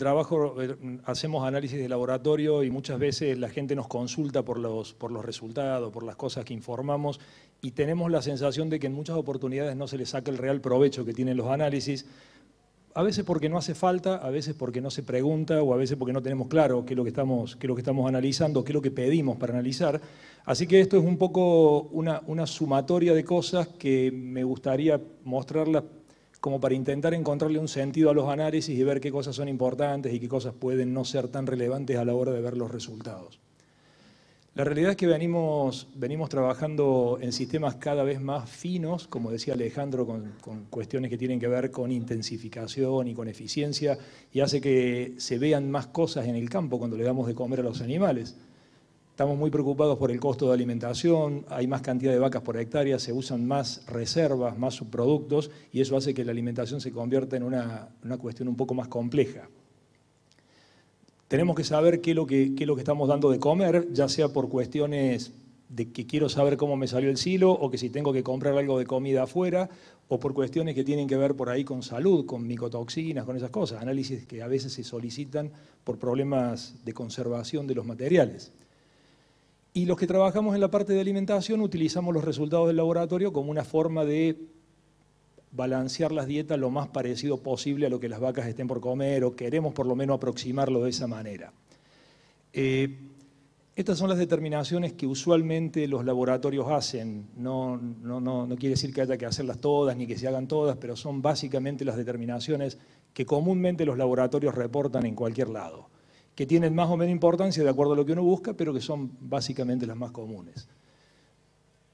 trabajo eh, hacemos análisis de laboratorio y muchas veces la gente nos consulta por los, por los resultados, por las cosas que informamos y tenemos la sensación de que en muchas oportunidades no se le saca el real provecho que tienen los análisis, a veces porque no hace falta, a veces porque no se pregunta o a veces porque no tenemos claro qué es lo que estamos, qué lo que estamos analizando, qué es lo que pedimos para analizar. Así que esto es un poco una, una sumatoria de cosas que me gustaría mostrarlas como para intentar encontrarle un sentido a los análisis y ver qué cosas son importantes y qué cosas pueden no ser tan relevantes a la hora de ver los resultados. La realidad es que venimos, trabajando en sistemas cada vez más finos, como decía Alejandro, con, con, cuestiones que tienen que ver con intensificación y con eficiencia, y hace que se vean más cosas en el campo cuando le damos de comer a los animales. Estamos muy preocupados por el costo de alimentación, hay más cantidad de vacas por hectárea, se usan más reservas, más subproductos y eso hace que la alimentación se convierta en una, cuestión un poco más compleja. Tenemos que saber qué es lo que estamos dando de comer, ya sea por cuestiones de que quiero saber cómo me salió el silo o que si tengo que comprar algo de comida afuera o por cuestiones que tienen que ver por ahí con salud, con micotoxinas, con esas cosas, análisis que a veces se solicitan por problemas de conservación de los materiales. Y los que trabajamos en la parte de alimentación utilizamos los resultados del laboratorio como una forma de balancear las dietas lo más parecido posible a lo que las vacas estén por comer o queremos por lo menos aproximarlo de esa manera. Eh, estas son las determinaciones que usualmente los laboratorios hacen. no, quiere decir que haya que hacerlas todas ni que se hagan todas, pero son básicamente las determinaciones que comúnmente los laboratorios reportan en cualquier lado que tienen más o menos importancia de acuerdo a lo que uno busca, pero que son básicamente las más comunes.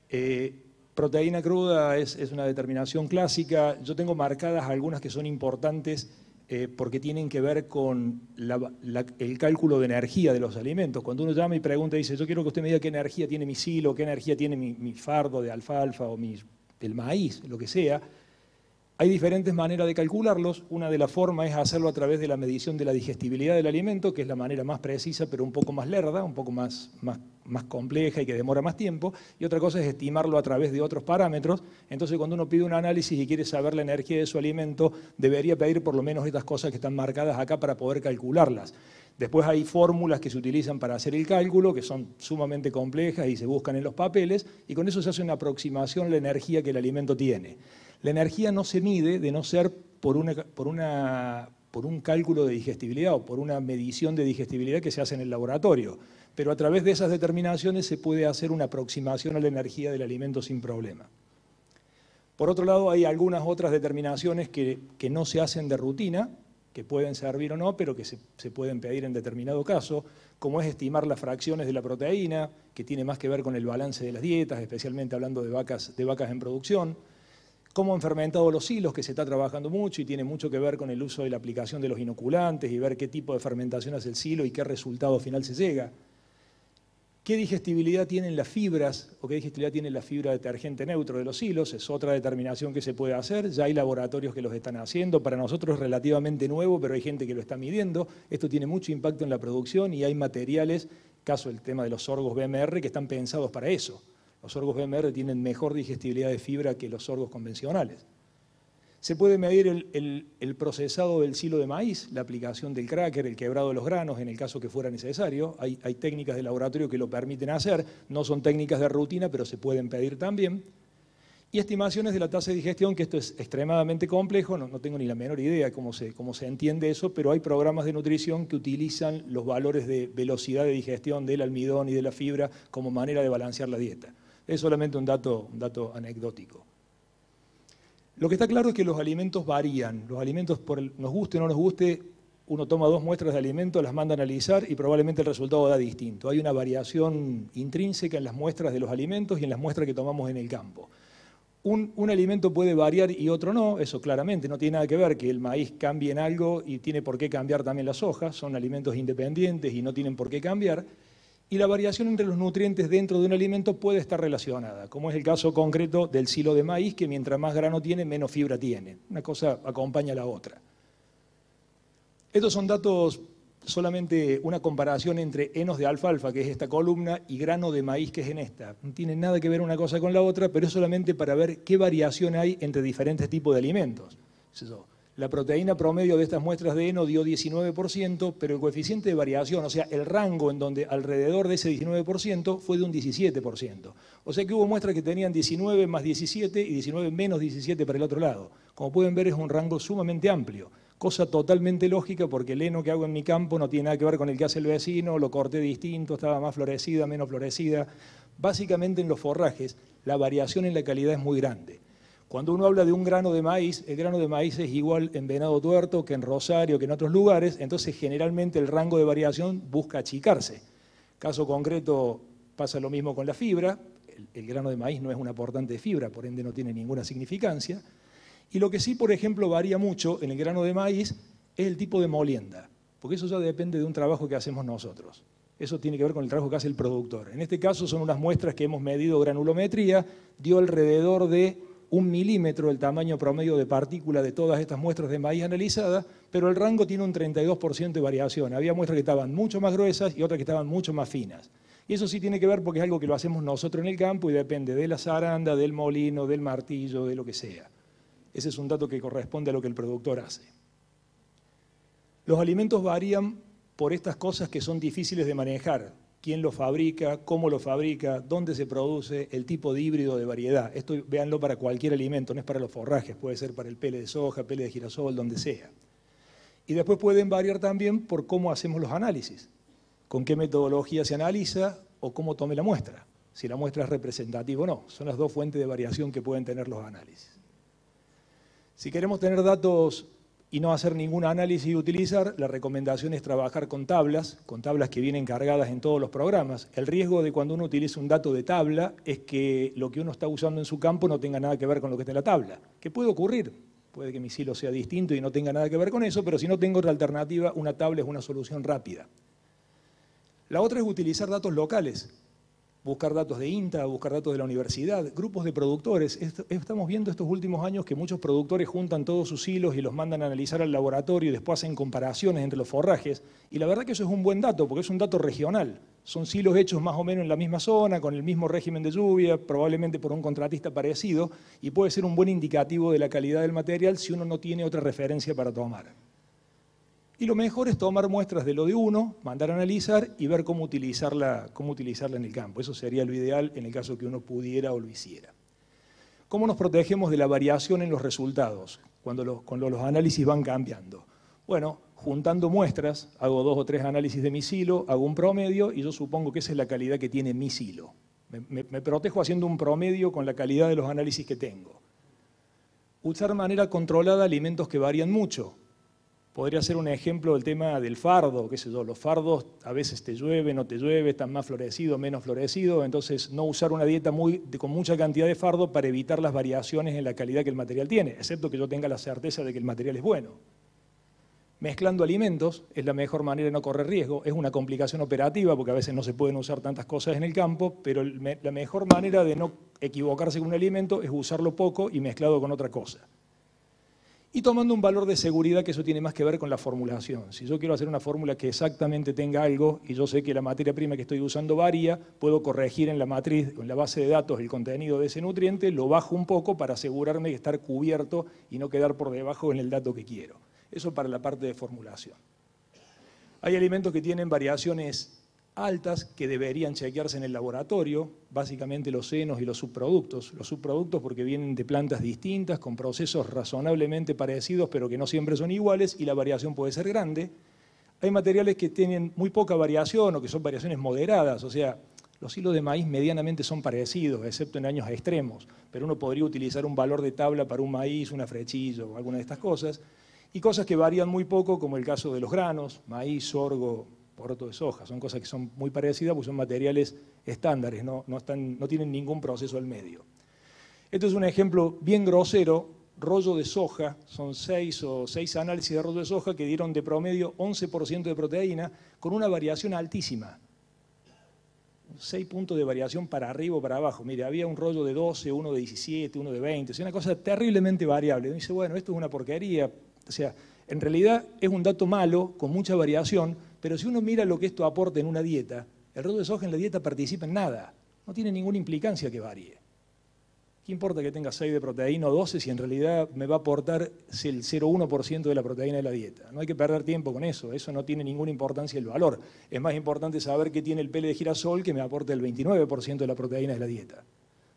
Eh, proteína cruda es, una determinación clásica. Yo tengo marcadas algunas que son importantes eh, porque tienen que ver con el cálculo de energía de los alimentos. Cuando uno llama y pregunta, dice, yo quiero que usted me diga qué energía tiene mi silo, qué energía tiene mi, fardo de alfalfa o mi, el maíz, lo que sea, hay diferentes maneras de calcularlos. Una de las formas es hacerlo a través de la medición de la digestibilidad del alimento, que es la manera más precisa, pero un poco más lerda, un poco más, compleja y que demora más tiempo. Y otra cosa es estimarlo a través de otros parámetros. Entonces, cuando uno pide un análisis y quiere saber la energía de su alimento, debería pedir por lo menos estas cosas que están marcadas acá para poder calcularlas. Después hay fórmulas que se utilizan para hacer el cálculo, que son sumamente complejas y se buscan en los papeles, y con eso se hace una aproximación a la energía que el alimento tiene. La energía no se mide de no ser por un cálculo de digestibilidad o por una medición de digestibilidad que se hace en el laboratorio. Pero a través de esas determinaciones se puede hacer una aproximación a la energía del alimento sin problema. Por otro lado, hay algunas otras determinaciones que, no se hacen de rutina, que pueden servir o no, pero que se, pueden pedir en determinado caso, como es estimar las fracciones de la proteína, que tiene más que ver con el balance de las dietas, especialmente hablando de vacas en producción cómo han fermentado los hilos, que se está trabajando mucho y tiene mucho que ver con el uso de la aplicación de los inoculantes y ver qué tipo de fermentación hace el silo y qué resultado final se llega. ¿Qué digestibilidad tienen las fibras o qué digestibilidad tiene la fibra detergente neutro de los hilos? Es otra determinación que se puede hacer. Ya hay laboratorios que los están haciendo. Para nosotros es relativamente nuevo, pero hay gente que lo está midiendo. Esto tiene mucho impacto en la producción y hay materiales, caso el tema de los sorgos BMR, que están pensados para eso. Los sorgos BMR tienen mejor digestibilidad de fibra que los sorgos convencionales. Se puede medir el, procesado del silo de maíz, la aplicación del cracker, el quebrado de los granos en el caso que fuera necesario. Hay, técnicas de laboratorio que lo permiten hacer, no son técnicas de rutina, pero se pueden pedir también. Y estimaciones de la tasa de digestión, que esto es extremadamente complejo, no, tengo ni la menor idea cómo cómo se entiende eso, pero hay programas de nutrición que utilizan los valores de velocidad de digestión del almidón y de la fibra como manera de balancear la dieta. Es solamente un dato, anecdótico. Lo que está claro es que los alimentos varían. Los alimentos, por nos guste o no nos guste, uno toma dos muestras de alimentos, las manda a analizar y probablemente el resultado da distinto. Hay una variación intrínseca en las muestras de los alimentos y en las muestras que tomamos en el campo. Un, un, alimento puede variar y otro no, eso claramente, no tiene nada que ver que el maíz cambie en algo y tiene por qué cambiar también las hojas, son alimentos independientes y no tienen por qué cambiar, y la variación entre los nutrientes dentro de un alimento puede estar relacionada, como es el caso concreto del silo de maíz, que mientras más grano tiene, menos fibra tiene. Una cosa acompaña a la otra. Estos son datos, solamente una comparación entre enos de alfalfa, que es esta columna, y grano de maíz, que es en esta. No tiene nada que ver una cosa con la otra, pero es solamente para ver qué variación hay entre diferentes tipos de alimentos. La proteína promedio de estas muestras de heno dio 19%, pero el coeficiente de variación, o sea, el rango en donde alrededor de ese 19% fue de un 17%. O sea que hubo muestras que tenían 19 más 17 y 19 menos 17 para el otro lado. Como pueden ver es un rango sumamente amplio, cosa totalmente lógica porque el heno que hago en mi campo no tiene nada que ver con el que hace el vecino, lo corté distinto, estaba más florecida, menos florecida. Básicamente en los forrajes la variación en la calidad es muy grande. Cuando uno habla de un grano de maíz, el grano de maíz es igual en Venado Tuerto que en Rosario, que en otros lugares, entonces generalmente el rango de variación busca achicarse. Caso concreto, pasa lo mismo con la fibra, el, grano de maíz no es una aportante de fibra, por ende no tiene ninguna significancia. Y lo que sí, por ejemplo, varía mucho en el grano de maíz es el tipo de molienda, porque eso ya depende de un trabajo que hacemos nosotros. Eso tiene que ver con el trabajo que hace el productor. En este caso son unas muestras que hemos medido granulometría, dio alrededor de un milímetro el tamaño promedio de partícula de todas estas muestras de maíz analizadas, pero el rango tiene un 32% de variación. Había muestras que estaban mucho más gruesas y otras que estaban mucho más finas. Y eso sí tiene que ver porque es algo que lo hacemos nosotros en el campo y depende de la zaranda, del molino, del martillo, de lo que sea. Ese es un dato que corresponde a lo que el productor hace. Los alimentos varían por estas cosas que son difíciles de manejar, quién lo fabrica, cómo lo fabrica, dónde se produce, el tipo de híbrido de variedad. Esto véanlo para cualquier alimento, no es para los forrajes, puede ser para el pele de soja, pele de girasol, donde sea. Y después pueden variar también por cómo hacemos los análisis, con qué metodología se analiza o cómo tome la muestra, si la muestra es representativa o no. Son las dos fuentes de variación que pueden tener los análisis. Si queremos tener datos y no hacer ningún análisis y utilizar, la recomendación es trabajar con tablas, con tablas que vienen cargadas en todos los programas. El riesgo de cuando uno utiliza un dato de tabla es que lo que uno está usando en su campo no tenga nada que ver con lo que está en la tabla, ¿Qué puede ocurrir. Puede que mi silo sea distinto y no tenga nada que ver con eso, pero si no tengo otra alternativa, una tabla es una solución rápida. La otra es utilizar datos locales buscar datos de INTA, buscar datos de la universidad, grupos de productores. Estamos viendo estos últimos años que muchos productores juntan todos sus hilos y los mandan a analizar al laboratorio y después hacen comparaciones entre los forrajes. Y la verdad que eso es un buen dato, porque es un dato regional. Son silos hechos más o menos en la misma zona, con el mismo régimen de lluvia, probablemente por un contratista parecido, y puede ser un buen indicativo de la calidad del material si uno no tiene otra referencia para tomar. Y lo mejor es tomar muestras de lo de uno, mandar a analizar y ver cómo utilizarla, cómo utilizarla en el campo. Eso sería lo ideal en el caso que uno pudiera o lo hiciera. ¿Cómo nos protegemos de la variación en los resultados cuando los, análisis van cambiando? Bueno, juntando muestras, hago dos o tres análisis de mi silo, hago un promedio y yo supongo que esa es la calidad que tiene mi silo. Me, me protejo haciendo un promedio con la calidad de los análisis que tengo. Usar de manera controlada alimentos que varían mucho, podría ser un ejemplo del tema del fardo, qué sé yo, los fardos a veces te llueve, no te llueve, están más florecidos, menos florecidos, entonces no usar una dieta muy, con mucha cantidad de fardo para evitar las variaciones en la calidad que el material tiene, excepto que yo tenga la certeza de que el material es bueno. Mezclando alimentos es la mejor manera de no correr riesgo, es una complicación operativa porque a veces no se pueden usar tantas cosas en el campo, pero la mejor manera de no equivocarse con un alimento es usarlo poco y mezclado con otra cosa y tomando un valor de seguridad que eso tiene más que ver con la formulación. Si yo quiero hacer una fórmula que exactamente tenga algo y yo sé que la materia prima que estoy usando varía, puedo corregir en la matriz, en la base de datos, el contenido de ese nutriente, lo bajo un poco para asegurarme de estar cubierto y no quedar por debajo en el dato que quiero. Eso para la parte de formulación. Hay alimentos que tienen variaciones altas que deberían chequearse en el laboratorio, básicamente los senos y los subproductos. Los subproductos porque vienen de plantas distintas, con procesos razonablemente parecidos, pero que no siempre son iguales y la variación puede ser grande. Hay materiales que tienen muy poca variación o que son variaciones moderadas, o sea, los hilos de maíz medianamente son parecidos, excepto en años extremos, pero uno podría utilizar un valor de tabla para un maíz, una frechillo, o alguna de estas cosas, y cosas que varían muy poco, como el caso de los granos, maíz, sorgo, poroto de soja. Son cosas que son muy parecidas porque son materiales estándares, no, tienen ningún proceso al medio. Esto es un ejemplo bien grosero, rollo de soja, son seis o seis análisis de rollo de soja que dieron de promedio 11% de proteína con una variación altísima. Seis puntos de variación para arriba o para abajo. Mire, había un rollo de 12, uno de 17, uno de 20, es una cosa terriblemente variable. dice, bueno, esto es una porquería. O sea, en realidad es un dato malo, con mucha variación, pero si uno mira lo que esto aporta en una dieta, el reto de soja en la dieta participa en nada. No tiene ninguna implicancia que varíe. ¿Qué importa que tenga 6 de proteína o 12 si en realidad me va a aportar el 0,1% de la proteína de la dieta? No hay que perder tiempo con eso, eso no tiene ninguna importancia el valor. Es más importante saber qué tiene el pele de girasol que me aporta el 29% de la proteína de la dieta.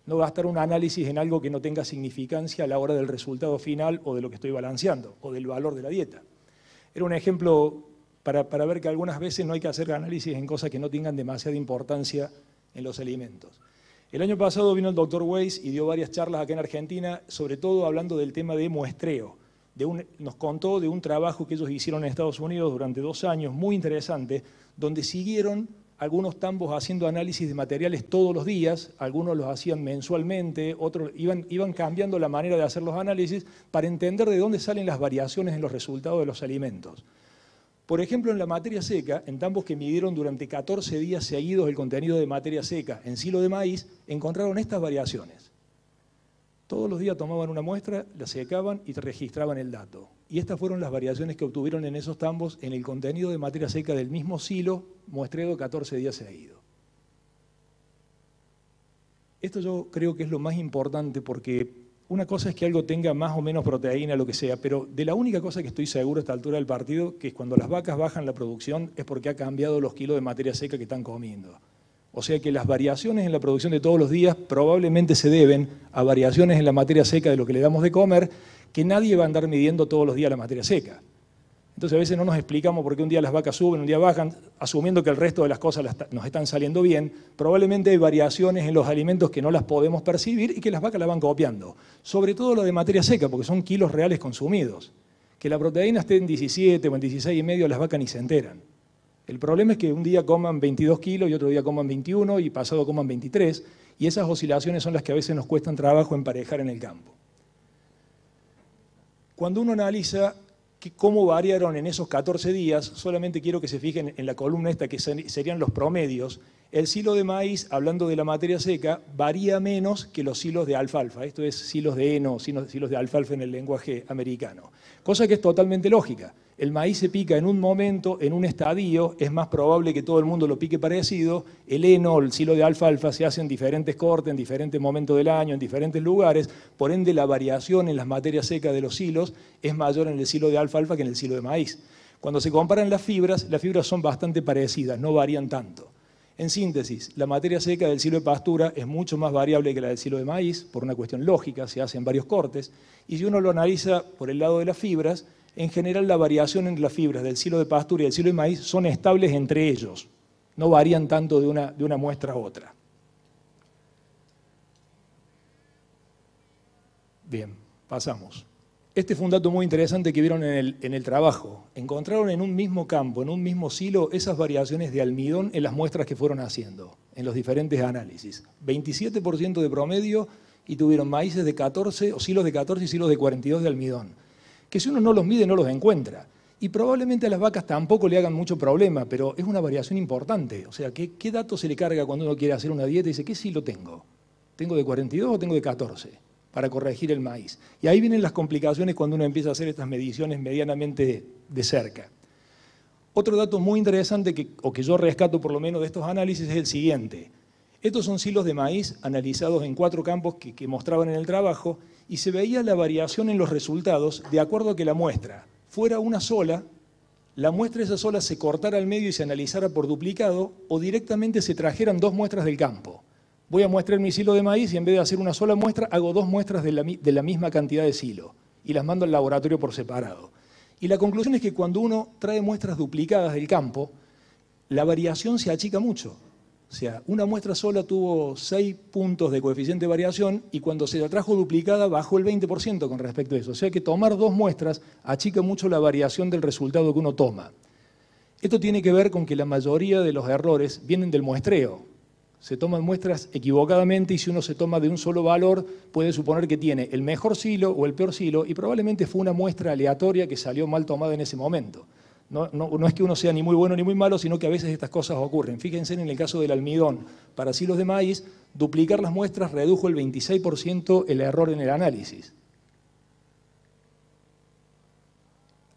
No gastar un análisis en algo que no tenga significancia a la hora del resultado final o de lo que estoy balanceando o del valor de la dieta. Era un ejemplo para, ver que algunas veces no hay que hacer análisis en cosas que no tengan demasiada importancia en los alimentos. El año pasado vino el doctor Weiss y dio varias charlas acá en Argentina, sobre todo hablando del tema de muestreo. nos contó de un trabajo que ellos hicieron en Estados Unidos durante dos años, muy interesante, donde siguieron algunos tambos haciendo análisis de materiales todos los días, algunos los hacían mensualmente, otros iban cambiando la manera de hacer los análisis para entender de dónde salen las variaciones en los resultados de los alimentos. Por ejemplo, en la materia seca, en tambos que midieron durante 14 días seguidos el contenido de materia seca en silo de maíz, encontraron estas variaciones. Todos los días tomaban una muestra, la secaban y registraban el dato. Y estas fueron las variaciones que obtuvieron en esos tambos en el contenido de materia seca del mismo silo, muestreado 14 días seguidos. Esto yo creo que es lo más importante porque una cosa es que algo tenga más o menos proteína, lo que sea, pero de la única cosa que estoy seguro a esta altura del partido, que es cuando las vacas bajan la producción, es porque ha cambiado los kilos de materia seca que están comiendo. O sea que las variaciones en la producción de todos los días probablemente se deben a variaciones en la materia seca de lo que le damos de comer, que nadie va a andar midiendo todos los días la materia seca. Entonces a veces no nos explicamos por qué un día las vacas suben, un día bajan, asumiendo que el resto de las cosas nos están saliendo bien. Probablemente hay variaciones en los alimentos que no las podemos percibir y que las vacas la van copiando. Sobre todo lo de materia seca, porque son kilos reales consumidos. Que la proteína esté en 17 o en 16 y medio, las vacas ni se enteran. El problema es que un día coman 22 kilos y otro día coman 21 y pasado coman 23. Y esas oscilaciones son las que a veces nos cuestan trabajo emparejar en el campo. Cuando uno analiza cómo variaron en esos 14 días, solamente quiero que se fijen en la columna esta, que serían los promedios. El silo de maíz, hablando de la materia seca, varía menos que los silos de alfalfa. Esto es silos de heno, silos de alfalfa en el lenguaje americano. Cosa que es totalmente lógica el maíz se pica en un momento, en un estadio, es más probable que todo el mundo lo pique parecido, el heno, el silo de alfalfa se hace en diferentes cortes, en diferentes momentos del año, en diferentes lugares, por ende la variación en las materias secas de los silos es mayor en el silo de alfalfa que en el silo de maíz. Cuando se comparan las fibras, las fibras son bastante parecidas, no varían tanto. En síntesis, la materia seca del silo de pastura es mucho más variable que la del silo de maíz, por una cuestión lógica, se hace en varios cortes, y si uno lo analiza por el lado de las fibras, en general la variación entre las fibras del silo de pastura y del silo de maíz son estables entre ellos, no varían tanto de una, muestra a otra. Bien, pasamos. Este fue un dato muy interesante que vieron en el, en el, trabajo. Encontraron en un mismo campo, en un mismo silo, esas variaciones de almidón en las muestras que fueron haciendo, en los diferentes análisis. 27% de promedio y tuvieron maíces de 14, o silos de 14 y silos de 42 de almidón que si uno no los mide no los encuentra. Y probablemente a las vacas tampoco le hagan mucho problema, pero es una variación importante. O sea, ¿qué, qué dato se le carga cuando uno quiere hacer una dieta y dice, ¿qué sí lo tengo? ¿Tengo de 42 o tengo de 14? Para corregir el maíz. Y ahí vienen las complicaciones cuando uno empieza a hacer estas mediciones medianamente de cerca. Otro dato muy interesante que, o que yo rescato por lo menos de estos análisis es el siguiente. Estos son silos de maíz analizados en cuatro campos que, mostraban en el trabajo y se veía la variación en los resultados de acuerdo a que la muestra fuera una sola, la muestra esa sola se cortara al medio y se analizara por duplicado o directamente se trajeran dos muestras del campo. Voy a mostrar mi silo de maíz y en vez de hacer una sola muestra hago dos muestras de la, de la misma cantidad de silo y las mando al laboratorio por separado. Y la conclusión es que cuando uno trae muestras duplicadas del campo, la variación se achica mucho. O sea, una muestra sola tuvo 6 puntos de coeficiente de variación y cuando se la trajo duplicada bajó el 20% con respecto a eso. O sea que tomar dos muestras achica mucho la variación del resultado que uno toma. Esto tiene que ver con que la mayoría de los errores vienen del muestreo. Se toman muestras equivocadamente y si uno se toma de un solo valor puede suponer que tiene el mejor silo o el peor silo y probablemente fue una muestra aleatoria que salió mal tomada en ese momento. No, es que uno sea ni muy bueno ni muy malo, sino que a veces estas cosas ocurren. Fíjense en el caso del almidón. Para silos de maíz, duplicar las muestras redujo el 26% el error en el análisis.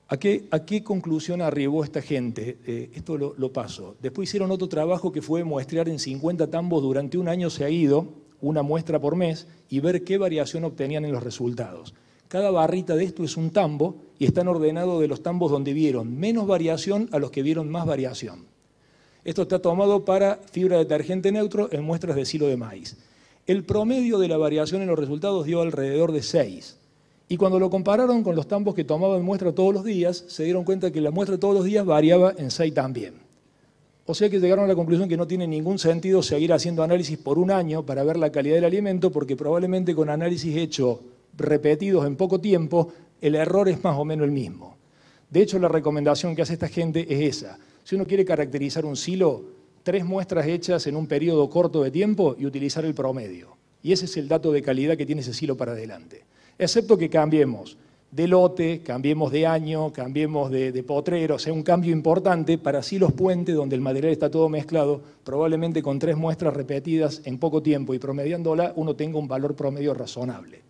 ¿A qué, conclusión arribó esta gente? Eh, esto lo, lo paso. Después hicieron otro trabajo que fue muestrear en 50 tambos durante un año se ha ido, una muestra por mes, y ver qué variación obtenían en los resultados. Cada barrita de esto es un tambo y están ordenados de los tambos donde vieron menos variación a los que vieron más variación. Esto está tomado para fibra de detergente neutro en muestras de silo de maíz. El promedio de la variación en los resultados dio alrededor de 6. Y cuando lo compararon con los tambos que tomaban muestra todos los días, se dieron cuenta que la muestra todos los días variaba en 6 también. O sea que llegaron a la conclusión que no tiene ningún sentido seguir haciendo análisis por un año para ver la calidad del alimento, porque probablemente con análisis hecho repetidos en poco tiempo, el error es más o menos el mismo. De hecho, la recomendación que hace esta gente es esa. Si uno quiere caracterizar un silo, tres muestras hechas en un periodo corto de tiempo y utilizar el promedio. Y ese es el dato de calidad que tiene ese silo para adelante. Excepto que cambiemos de lote, cambiemos de año, cambiemos de, potrero, o sea, un cambio importante para silos los puentes donde el material está todo mezclado, probablemente con tres muestras repetidas en poco tiempo y promediándola uno tenga un valor promedio razonable.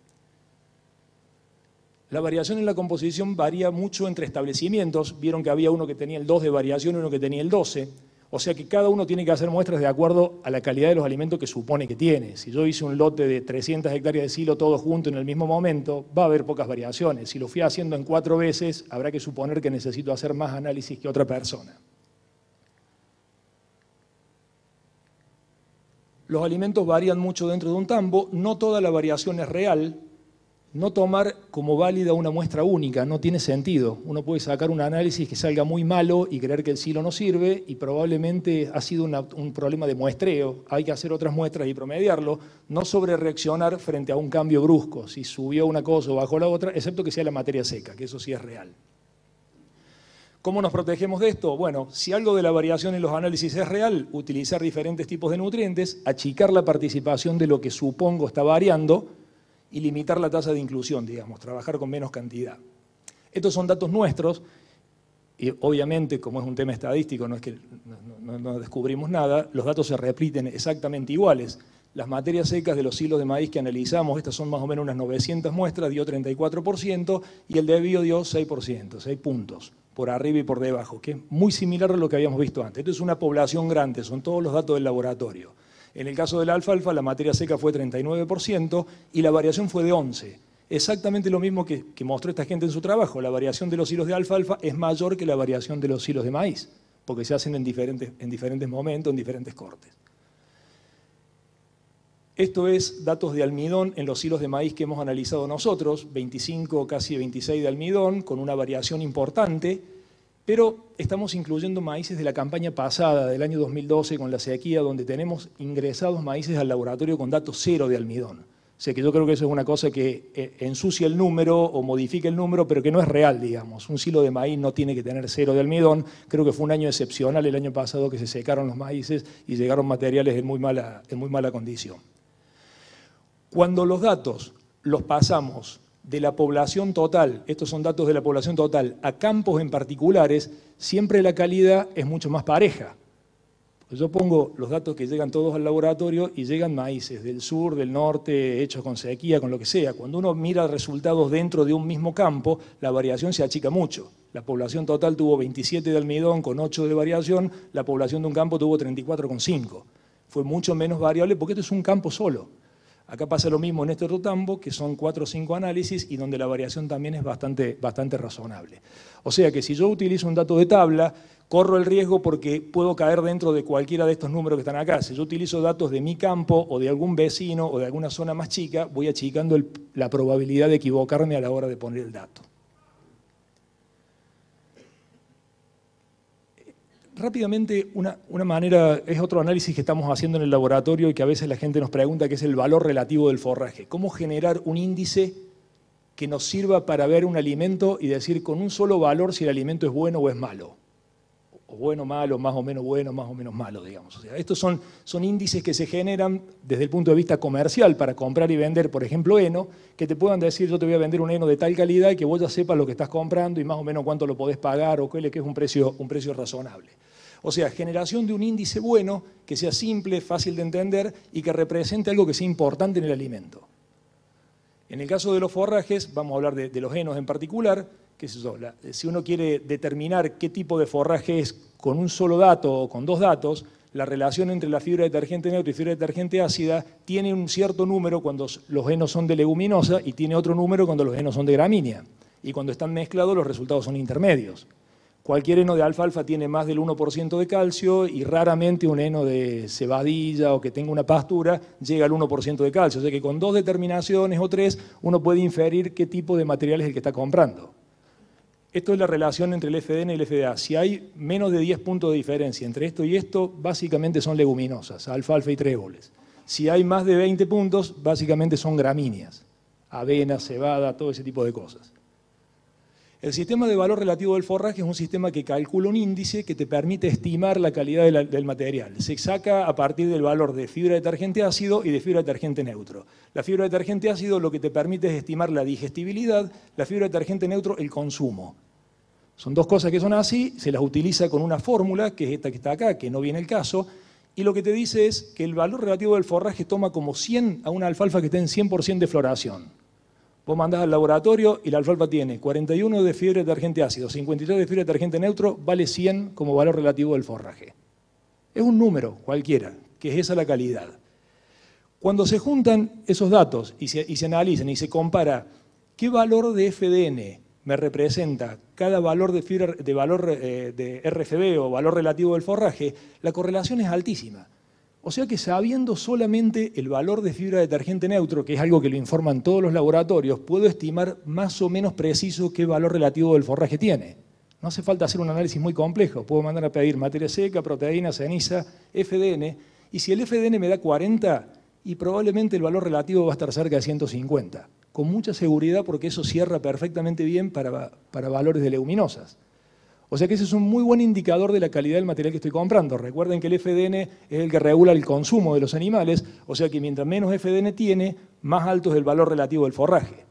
La variación en la composición varía mucho entre establecimientos. Vieron que había uno que tenía el 2 de variación y uno que tenía el 12. O sea que cada uno tiene que hacer muestras de acuerdo a la calidad de los alimentos que supone que tiene. Si yo hice un lote de 300 hectáreas de silo todo junto en el mismo momento, va a haber pocas variaciones. Si lo fui haciendo en cuatro veces, habrá que suponer que necesito hacer más análisis que otra persona. Los alimentos varían mucho dentro de un tambo, no toda la variación es real, no tomar como válida una muestra única, no tiene sentido. Uno puede sacar un análisis que salga muy malo y creer que el silo no sirve y probablemente ha sido un problema de muestreo. Hay que hacer otras muestras y promediarlo, no sobre reaccionar frente a un cambio brusco, si subió una cosa o bajó la otra, excepto que sea la materia seca, que eso sí es real. ¿Cómo nos protegemos de esto? Bueno, si algo de la variación en los análisis es real, utilizar diferentes tipos de nutrientes, achicar la participación de lo que supongo está variando, y limitar la tasa de inclusión, digamos, trabajar con menos cantidad. Estos son datos nuestros, y obviamente como es un tema estadístico, no es que no, descubrimos nada, los datos se repiten exactamente iguales. Las materias secas de los hilos de maíz que analizamos, estas son más o menos unas 900 muestras, dio 34% y el de bio dio 6%, 6 puntos, por arriba y por debajo, que es muy similar a lo que habíamos visto antes. Esto es una población grande, son todos los datos del laboratorio. En el caso de la alfalfa, la materia seca fue 39% y la variación fue de 11%. Exactamente lo mismo que, mostró esta gente en su trabajo. La variación de los hilos de alfalfa es mayor que la variación de los hilos de maíz, porque se hacen en diferentes, en diferentes momentos, en diferentes cortes. Esto es datos de almidón en los hilos de maíz que hemos analizado nosotros, 25, casi 26 de almidón, con una variación importante, pero estamos incluyendo maíces de la campaña pasada, del año 2012, con la sequía, donde tenemos ingresados maíces al laboratorio con datos cero de almidón. O sea que yo creo que eso es una cosa que eh, ensucia el número o modifica el número, pero que no es real, digamos. Un silo de maíz no tiene que tener cero de almidón. Creo que fue un año excepcional el año pasado que se secaron los maíces y llegaron materiales en muy mala, en muy mala condición. Cuando los datos los pasamos de la población total, estos son datos de la población total, a campos en particulares, siempre la calidad es mucho más pareja. Yo pongo los datos que llegan todos al laboratorio y llegan maíces del sur, del norte, hechos con sequía, con lo que sea. Cuando uno mira resultados dentro de un mismo campo, la variación se achica mucho. La población total tuvo 27 de almidón con 8 de variación, la población de un campo tuvo con 5. Fue mucho menos variable porque esto es un campo solo. Acá pasa lo mismo en este rotambo, que son cuatro o cinco análisis y donde la variación también es bastante, bastante razonable. O sea que si yo utilizo un dato de tabla, corro el riesgo porque puedo caer dentro de cualquiera de estos números que están acá. Si yo utilizo datos de mi campo o de algún vecino o de alguna zona más chica, voy achicando la probabilidad de equivocarme a la hora de poner el dato. rápidamente, una, manera, es otro análisis que estamos haciendo en el laboratorio y que a veces la gente nos pregunta, qué es el valor relativo del forraje. ¿Cómo generar un índice que nos sirva para ver un alimento y decir con un solo valor si el alimento es bueno o es malo? bueno, malo, más o menos bueno, más o menos malo, digamos. O sea, estos son, índices que se generan desde el punto de vista comercial para comprar y vender, por ejemplo, heno, que te puedan decir yo te voy a vender un heno de tal calidad y que vos ya sepas lo que estás comprando y más o menos cuánto lo podés pagar o qué es que es un precio, un precio razonable. O sea, generación de un índice bueno que sea simple, fácil de entender y que represente algo que sea importante en el alimento. En el caso de los forrajes, vamos a hablar de, los genos en particular, que si uno quiere determinar qué tipo de forraje es con un solo dato o con dos datos, la relación entre la fibra detergente neutra y fibra detergente ácida tiene un cierto número cuando los genos son de leguminosa y tiene otro número cuando los genos son de gramínea. Y cuando están mezclados los resultados son intermedios. Cualquier heno de alfalfa tiene más del 1% de calcio y raramente un heno de cebadilla o que tenga una pastura llega al 1% de calcio. O sea que con dos determinaciones o tres uno puede inferir qué tipo de material es el que está comprando. Esto es la relación entre el FDN y el FDA. Si hay menos de 10 puntos de diferencia entre esto y esto, básicamente son leguminosas, alfalfa y tréboles. Si hay más de 20 puntos, básicamente son gramíneas, avena, cebada, todo ese tipo de cosas. El sistema de valor relativo del forraje es un sistema que calcula un índice que te permite estimar la calidad del material. Se saca a partir del valor de fibra de detergente ácido y de fibra de detergente neutro. La fibra de detergente ácido lo que te permite es estimar la digestibilidad, la fibra de detergente neutro el consumo. Son dos cosas que son así, se las utiliza con una fórmula, que es esta que está acá, que no viene el caso, y lo que te dice es que el valor relativo del forraje toma como 100 a una alfalfa que esté en 100% de floración. Vos mandás al laboratorio y la alfalfa tiene 41 de fibra de detergente ácido, 53 de fibra de detergente neutro, vale 100 como valor relativo del forraje. Es un número cualquiera, que es esa la calidad. Cuando se juntan esos datos y se, analizan y se compara qué valor de FDN me representa cada valor de, fibra, de valor eh, de RFB o valor relativo del forraje, la correlación es altísima. O sea que sabiendo solamente el valor de fibra de detergente neutro, que es algo que lo informan todos los laboratorios, puedo estimar más o menos preciso qué valor relativo del forraje tiene. No hace falta hacer un análisis muy complejo. Puedo mandar a pedir materia seca, proteína, ceniza, FDN, y si el FDN me da 40, y probablemente el valor relativo va a estar cerca de 150, con mucha seguridad porque eso cierra perfectamente bien para, para valores de leguminosas. O sea que ese es un muy buen indicador de la calidad del material que estoy comprando. Recuerden que el FDN es el que regula el consumo de los animales, o sea que mientras menos FDN tiene, más alto es el valor relativo del forraje.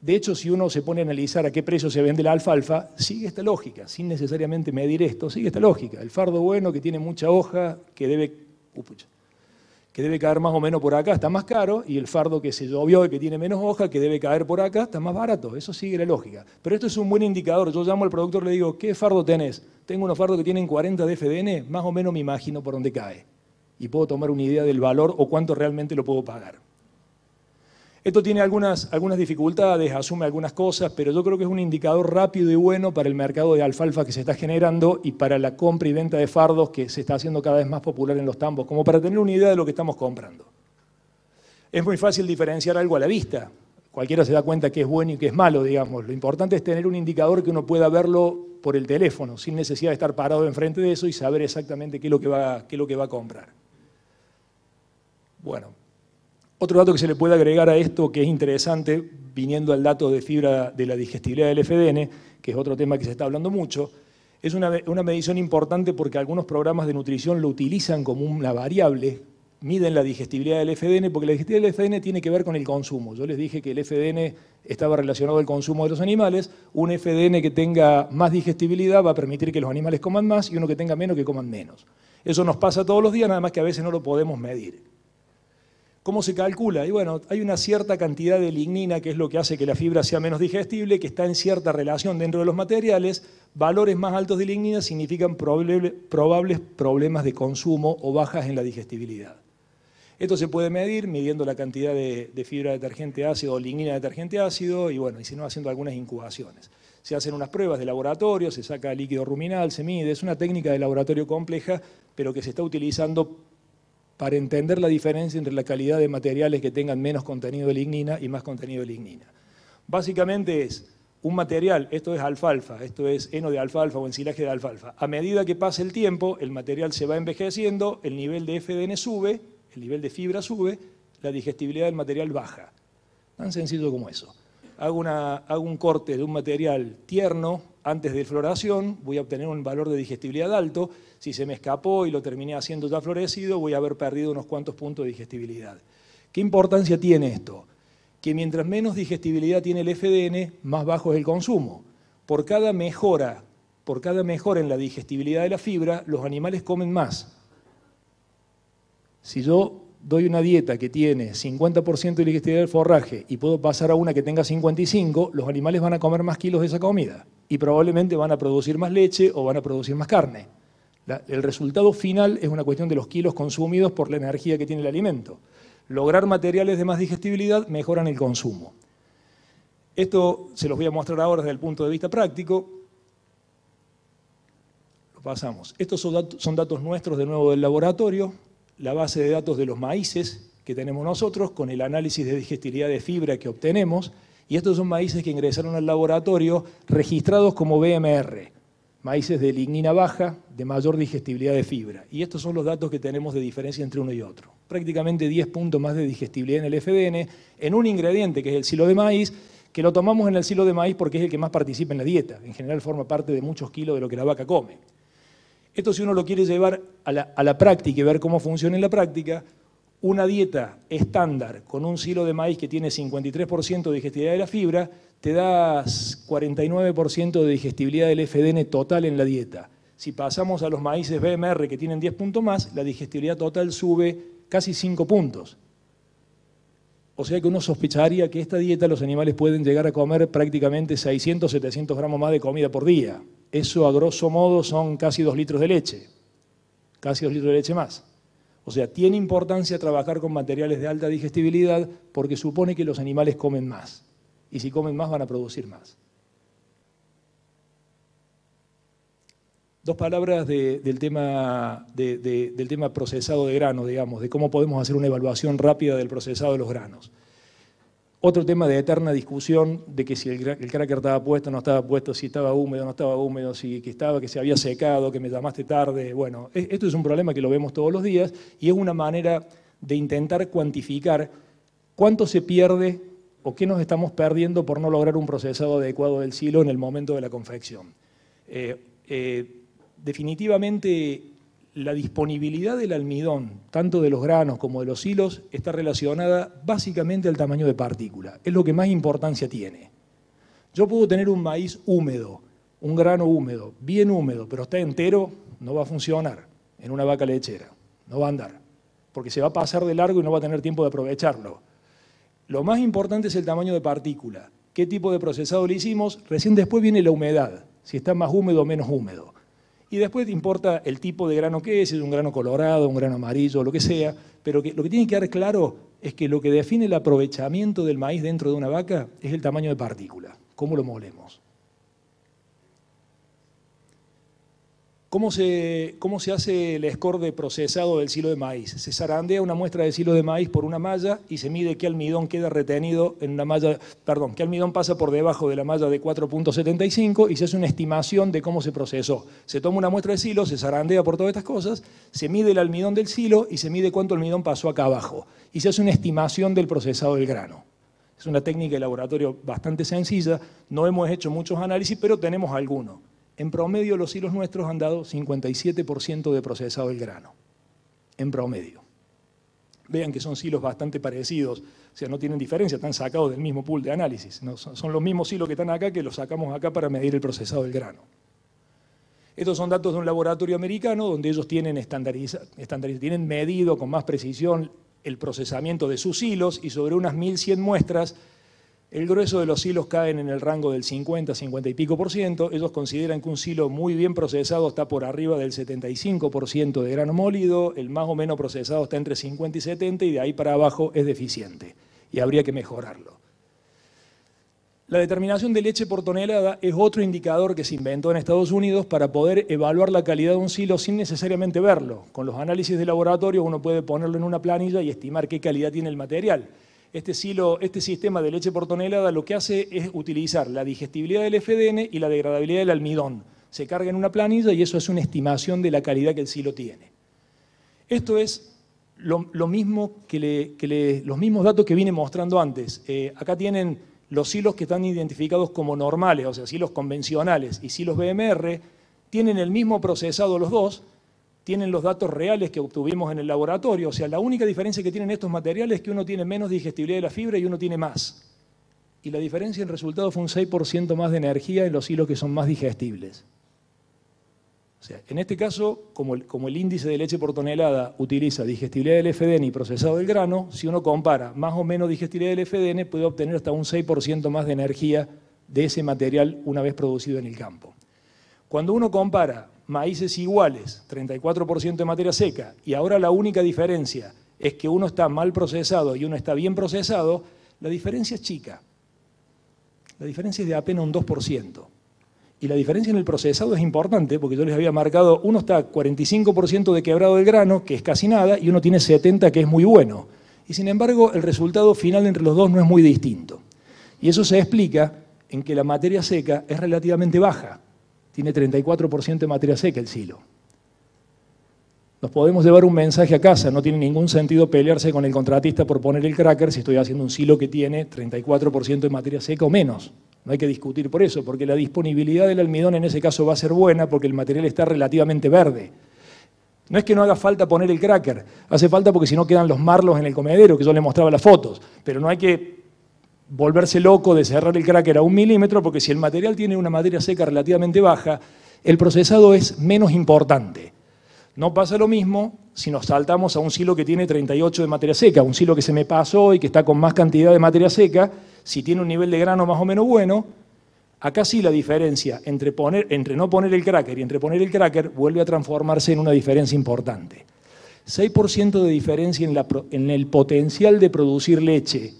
De hecho, si uno se pone a analizar a qué precio se vende la alfalfa, sigue esta lógica, sin necesariamente medir esto, sigue esta lógica. El fardo bueno que tiene mucha hoja, que debe uh, debe caer más o menos por acá, está más caro, y el fardo que se llovió y que tiene menos hoja, que debe caer por acá, está más barato. Eso sigue la lógica. Pero esto es un buen indicador. Yo llamo al productor y le digo, ¿qué fardo tenés? Tengo unos fardos que tienen 40 de FDN, más o menos me imagino por dónde cae. Y puedo tomar una idea del valor o cuánto realmente lo puedo pagar. Esto tiene algunas, dificultades, asume algunas cosas, pero yo creo que es un indicador rápido y bueno para el mercado de alfalfa que se está generando y para la compra y venta de fardos que se está haciendo cada vez más popular en los tambos, como para tener una idea de lo que estamos comprando. Es muy fácil diferenciar algo a la vista. Cualquiera se da cuenta que es bueno y que es malo, digamos. Lo importante es tener un indicador que uno pueda verlo por el teléfono, sin necesidad de estar parado enfrente de eso y saber exactamente qué es lo que va, qué es lo que va a comprar. Bueno, otro dato que se le puede agregar a esto que es interesante, viniendo al dato de fibra de la digestibilidad del FDN, que es otro tema que se está hablando mucho, es una, medición importante porque algunos programas de nutrición lo utilizan como una variable, miden la digestibilidad del FDN, porque la digestibilidad del FDN tiene que ver con el consumo. Yo les dije que el FDN estaba relacionado al consumo de los animales, un FDN que tenga más digestibilidad va a permitir que los animales coman más y uno que tenga menos que coman menos. Eso nos pasa todos los días, nada más que a veces no lo podemos medir. ¿Cómo se calcula? Y bueno, hay una cierta cantidad de lignina, que es lo que hace que la fibra sea menos digestible, que está en cierta relación dentro de los materiales. Valores más altos de lignina significan probables problemas de consumo o bajas en la digestibilidad. Esto se puede medir midiendo la cantidad de, fibra detergente ácido o lignina de detergente ácido y bueno, y si no, haciendo algunas incubaciones. Se hacen unas pruebas de laboratorio, se saca líquido ruminal, se mide, es una técnica de laboratorio compleja, pero que se está utilizando para entender la diferencia entre la calidad de materiales que tengan menos contenido de lignina y más contenido de lignina. Básicamente es un material, esto es alfalfa, esto es heno de alfalfa o ensilaje de alfalfa. A medida que pasa el tiempo, el material se va envejeciendo, el nivel de FDN sube, el nivel de fibra sube, la digestibilidad del material baja. Tan sencillo como eso hago, un corte de un material tierno antes de floración, voy a obtener un valor de digestibilidad alto. Si se me escapó y lo terminé haciendo ya florecido, voy a haber perdido unos cuantos puntos de digestibilidad. ¿Qué importancia tiene esto? Que mientras menos digestibilidad tiene el FDN, más bajo es el consumo. Por cada mejora, por cada mejora en la digestibilidad de la fibra, los animales comen más. Si yo doy una dieta que tiene 50% de digestibilidad del forraje y puedo pasar a una que tenga 55, los animales van a comer más kilos de esa comida y probablemente van a producir más leche o van a producir más carne. el resultado final es una cuestión de los kilos consumidos por la energía que tiene el alimento. Lograr materiales de más digestibilidad mejoran el consumo. Esto se los voy a mostrar ahora desde el punto de vista práctico. Lo pasamos. Estos son, son datos nuestros de nuevo del laboratorio la base de datos de los maíces que tenemos nosotros con el análisis de digestibilidad de fibra que obtenemos. Y estos son maíces que ingresaron al laboratorio registrados como BMR, maíces de lignina baja, de mayor digestibilidad de fibra. Y estos son los datos que tenemos de diferencia entre uno y otro. Prácticamente 10 puntos más de digestibilidad en el FDN, en un ingrediente que es el silo de maíz, que lo tomamos en el silo de maíz porque es el que más participa en la dieta. En general forma parte de muchos kilos de lo que la vaca come. Esto si uno lo quiere llevar a la, práctica y ver cómo funciona en la práctica, una dieta estándar con un silo de maíz que tiene 53% de digestibilidad de la fibra, te da 49% de digestibilidad del FDN total en la dieta. Si pasamos a los maíces BMR que tienen 10 puntos más, la digestibilidad total sube casi 5 puntos. O sea que uno sospecharía que esta dieta los animales pueden llegar a comer prácticamente 600, 700 gramos más de comida por día eso a grosso modo son casi dos litros de leche, casi dos litros de leche más. O sea, tiene importancia trabajar con materiales de alta digestibilidad porque supone que los animales comen más. Y si comen más van a producir más. Dos palabras del, tema, del tema procesado de granos, digamos, de cómo podemos hacer una evaluación rápida del procesado de los granos. Otro tema de eterna discusión de que si el, cracker estaba puesto, no estaba puesto, si estaba húmedo, no estaba húmedo, si que estaba, que se había secado, que me llamaste tarde. Bueno, e-, esto es un problema que lo vemos todos los días y es una manera de intentar cuantificar cuánto se pierde o qué nos estamos perdiendo por no lograr un procesado adecuado del silo en el momento de la confección. Eh, eh, definitivamente la disponibilidad del almidón, tanto de los granos como de los hilos, está relacionada básicamente al tamaño de partícula. Es lo que más importancia tiene. Yo puedo tener un maíz húmedo, un grano húmedo, bien húmedo, pero está entero, no va a funcionar en una vaca lechera, no va a andar, porque se va a pasar de largo y no va a tener tiempo de aprovecharlo. Lo más importante es el tamaño de partícula, qué tipo de procesado le hicimos, recién después viene la humedad, si está más húmedo o menos húmedo. Y después te importa el tipo de grano que es, si es un grano colorado, un grano amarillo, lo que sea, pero lo que tiene que quedar claro es que lo que define el aprovechamiento del maíz dentro de una vaca es el tamaño de partícula, cómo lo molemos. ¿Cómo se, hace el score de procesado del silo de maíz? Se zarandea una muestra de silo de maíz por una malla y se mide qué almidón queda retenido en la malla, perdón, qué almidón pasa por debajo de la malla de 4.75 y se hace una estimación de cómo se procesó. Se toma una muestra de silo, se zarandea por todas estas cosas, se mide el almidón del silo y se mide cuánto almidón pasó acá abajo. Y se hace una estimación del procesado del grano. Es una técnica de laboratorio bastante sencilla, no hemos hecho muchos análisis, pero tenemos algunos. En promedio los hilos nuestros han dado 57% de procesado del grano. En promedio. Vean que son silos bastante parecidos, o sea, no tienen diferencia, están sacados del mismo pool de análisis. Son los mismos hilos que están acá que los sacamos acá para medir el procesado del grano. Estos son datos de un laboratorio americano donde ellos tienen, tienen medido con más precisión el procesamiento de sus hilos y sobre unas 1.100 muestras el grueso de los silos caen en el rango del 50, 50 y pico por ciento. Ellos consideran que un silo muy bien procesado está por arriba del 75 por ciento de grano molido, el más o menos procesado está entre 50 y 70 y de ahí para abajo es deficiente y habría que mejorarlo. La determinación de leche por tonelada es otro indicador que se inventó en Estados Unidos para poder evaluar la calidad de un silo sin necesariamente verlo. Con los análisis de laboratorio uno puede ponerlo en una planilla y estimar qué calidad tiene el material. Este, silo, este sistema de leche por tonelada lo que hace es utilizar la digestibilidad del FDN y la degradabilidad del almidón. Se carga en una planilla y eso es una estimación de la calidad que el silo tiene. Esto es lo, mismo que, los mismos datos que vine mostrando antes. Eh, acá tienen los silos que están identificados como normales, o sea, silos convencionales y silos BMR, tienen el mismo procesado los dos, tienen los datos reales que obtuvimos en el laboratorio. O sea, la única diferencia que tienen estos materiales es que uno tiene menos digestibilidad de la fibra y uno tiene más. Y la diferencia en resultado fue un 6% más de energía en los hilos que son más digestibles. O sea, en este caso, como el, como el, índice de leche por tonelada utiliza digestibilidad del FDN y procesado del grano, si uno compara más o menos digestibilidad del FDN, puede obtener hasta un 6% más de energía de ese material una vez producido en el campo. Cuando uno compara maíces iguales, 34% de materia seca, y ahora la única diferencia es que uno está mal procesado y uno está bien procesado, la diferencia es chica. La diferencia es de apenas un 2%. Y la diferencia en el procesado es importante porque yo les había marcado, uno está 45% de quebrado del grano, que es casi nada, y uno tiene 70%, que es muy bueno. Y sin embargo, el resultado final entre los dos no es muy distinto. Y eso se explica en que la materia seca es relativamente baja. Tiene 34% de materia seca el silo. Nos podemos llevar un mensaje a casa, no tiene ningún sentido pelearse con el contratista por poner el cracker si estoy haciendo un silo que tiene 34% de materia seca o menos. No hay que discutir por eso, porque la disponibilidad del almidón en ese caso va a ser buena porque el material está relativamente verde. No es que no haga falta poner el cracker, hace falta porque si no quedan los marlos en el comedero, que yo le mostraba las fotos, pero no hay que volverse loco de cerrar el cracker a un milímetro, porque si el material tiene una materia seca relativamente baja, el procesado es menos importante. No pasa lo mismo si nos saltamos a un silo que tiene 38 de materia seca, un silo que se me pasó y que está con más cantidad de materia seca, si tiene un nivel de grano más o menos bueno, acá sí la diferencia entre, no poner el cracker y entre poner el cracker vuelve a transformarse en una diferencia importante. 6% de diferencia en el potencial de producir leche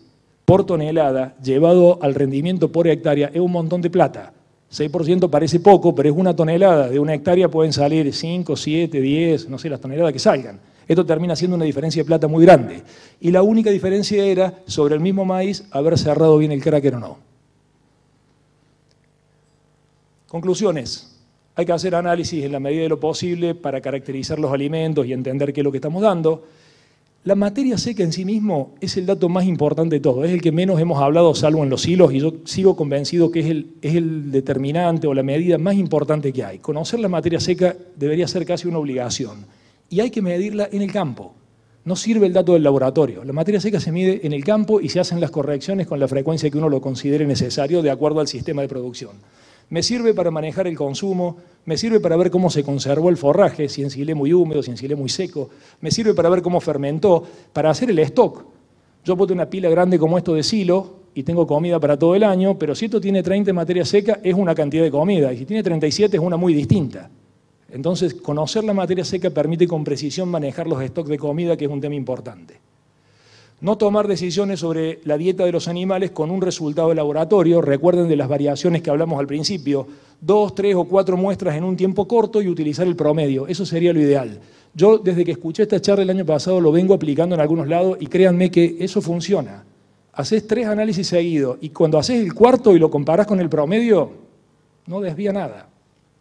por tonelada llevado al rendimiento por hectárea es un montón de plata. 6% parece poco, pero es una tonelada. De una hectárea pueden salir 5, 7, 10, no sé, las toneladas que salgan. Esto termina siendo una diferencia de plata muy grande. Y la única diferencia era sobre el mismo maíz haber cerrado bien el cracker o no. Conclusiones. Hay que hacer análisis en la medida de lo posible para caracterizar los alimentos y entender qué es lo que estamos dando. La materia seca en sí mismo es el dato más importante de todo, es el que menos hemos hablado, salvo en los hilos, y yo sigo convencido que es el, es el determinante o la medida más importante que hay. Conocer la materia seca debería ser casi una obligación, y hay que medirla en el campo. No sirve el dato del laboratorio. La materia seca se mide en el campo y se hacen las correcciones con la frecuencia que uno lo considere necesario de acuerdo al sistema de producción me sirve para manejar el consumo, me sirve para ver cómo se conservó el forraje, si en muy húmedo, si en muy seco, me sirve para ver cómo fermentó, para hacer el stock. Yo puedo una pila grande como esto de silo y tengo comida para todo el año, pero si esto tiene 30 materia seca es una cantidad de comida y si tiene 37 es una muy distinta. Entonces, conocer la materia seca permite con precisión manejar los stocks de comida, que es un tema importante no tomar decisiones sobre la dieta de los animales con un resultado de laboratorio. Recuerden de las variaciones que hablamos al principio, dos, tres o cuatro muestras en un tiempo corto y utilizar el promedio. Eso sería lo ideal. Yo desde que escuché esta charla el año pasado lo vengo aplicando en algunos lados y créanme que eso funciona. Haces tres análisis seguidos y cuando haces el cuarto y lo comparás con el promedio, no desvía nada.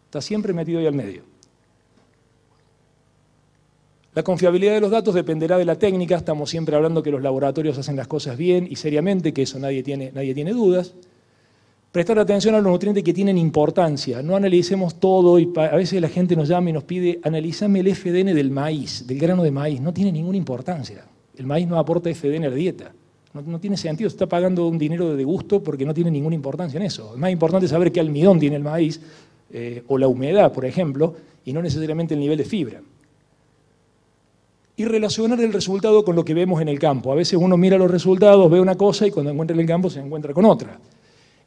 Está siempre metido ahí al medio. La confiabilidad de los datos dependerá de la técnica, estamos siempre hablando que los laboratorios hacen las cosas bien y seriamente, que eso nadie tiene, dudas. Prestar atención a los nutrientes que tienen importancia, no analicemos todo y a veces la gente nos llama y nos pide, analizame el FDN del maíz, del grano de maíz, no tiene ninguna importancia, el maíz no aporta FDN a la dieta, no, tiene sentido, está pagando un dinero de gusto porque no tiene ninguna importancia en eso. Es más importante saber qué almidón tiene el maíz eh, o la humedad, por ejemplo, y no necesariamente el nivel de fibra y relacionar el resultado con lo que vemos en el campo. A veces uno mira los resultados, ve una cosa y cuando encuentra en el campo se encuentra con otra.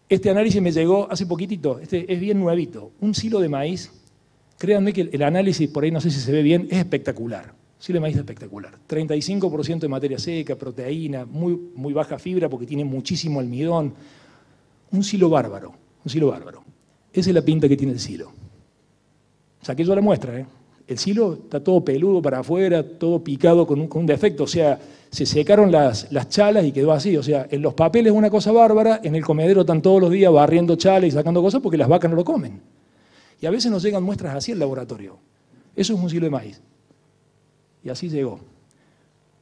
Este análisis me llegó hace poquitito, este es bien nuevito. Un silo de maíz, créanme que el análisis, por ahí no sé si se ve bien, es espectacular. Silo de maíz es espectacular. 35% de materia seca, proteína, muy, muy baja fibra porque tiene muchísimo almidón. Un silo bárbaro, un silo bárbaro. Esa es la pinta que tiene el silo. Saqué yo la muestra, ¿eh? el silo está todo peludo para afuera, todo picado con un, defecto, o sea, se secaron las, chalas y quedó así, o sea, en los papeles es una cosa bárbara, en el comedero están todos los días barriendo chalas y sacando cosas porque las vacas no lo comen. Y a veces nos llegan muestras así al laboratorio. Eso es un silo de maíz. Y así llegó.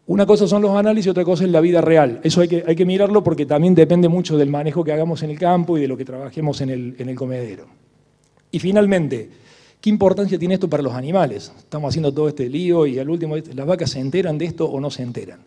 Una cosa son los análisis, otra cosa es la vida real. Eso hay que, mirarlo porque también depende mucho del manejo que hagamos en el campo y de lo que trabajemos en el comedero. Y finalmente, ¿Qué importancia tiene esto para los animales? Estamos haciendo todo este lío y al último, ¿las vacas se enteran de esto o no se enteran?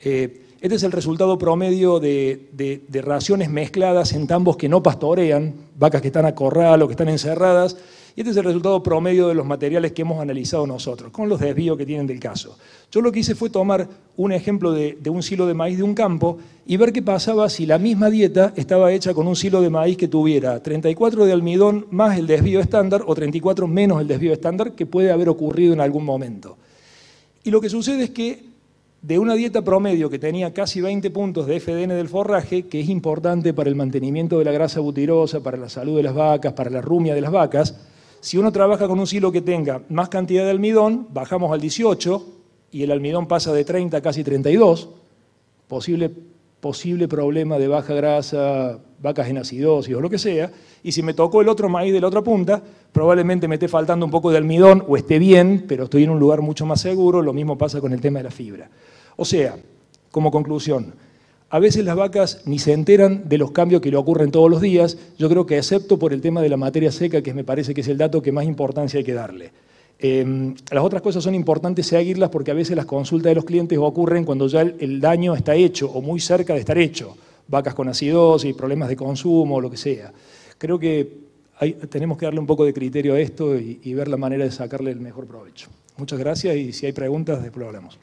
Eh, este es el resultado promedio de, de raciones mezcladas en tambos que no pastorean, vacas que están a corral o que están encerradas, y este es el resultado promedio de los materiales que hemos analizado nosotros, con los desvíos que tienen del caso. Yo lo que hice fue tomar un ejemplo de, de un silo de maíz de un campo y ver qué pasaba si la misma dieta estaba hecha con un silo de maíz que tuviera 34 de almidón más el desvío estándar o 34 menos el desvío estándar que puede haber ocurrido en algún momento. Y lo que sucede es que de una dieta promedio que tenía casi 20 puntos de FDN del forraje, que es importante para el mantenimiento de la grasa butirosa, para la salud de las vacas, para la rumia de las vacas, si uno trabaja con un silo que tenga más cantidad de almidón, bajamos al 18 y el almidón pasa de 30 a casi 32, posible, posible problema de baja grasa, vacas en acidosis o lo que sea, y si me tocó el otro maíz de la otra punta, probablemente me esté faltando un poco de almidón o esté bien, pero estoy en un lugar mucho más seguro, lo mismo pasa con el tema de la fibra. O sea, como conclusión, a veces las vacas ni se enteran de los cambios que le ocurren todos los días, yo creo que excepto por el tema de la materia seca, que me parece que es el dato que más importancia hay que darle. Em, las otras cosas son importantes seguirlas porque a veces las consultas de los clientes ocurren cuando ya el, daño está hecho o muy cerca de estar hecho, vacas con acidosis, problemas de consumo, o lo que sea. Creo que tenemos que darle un poco de criterio a esto y, ver la manera de sacarle el mejor provecho. Muchas gracias y si hay preguntas, después lo hablamos.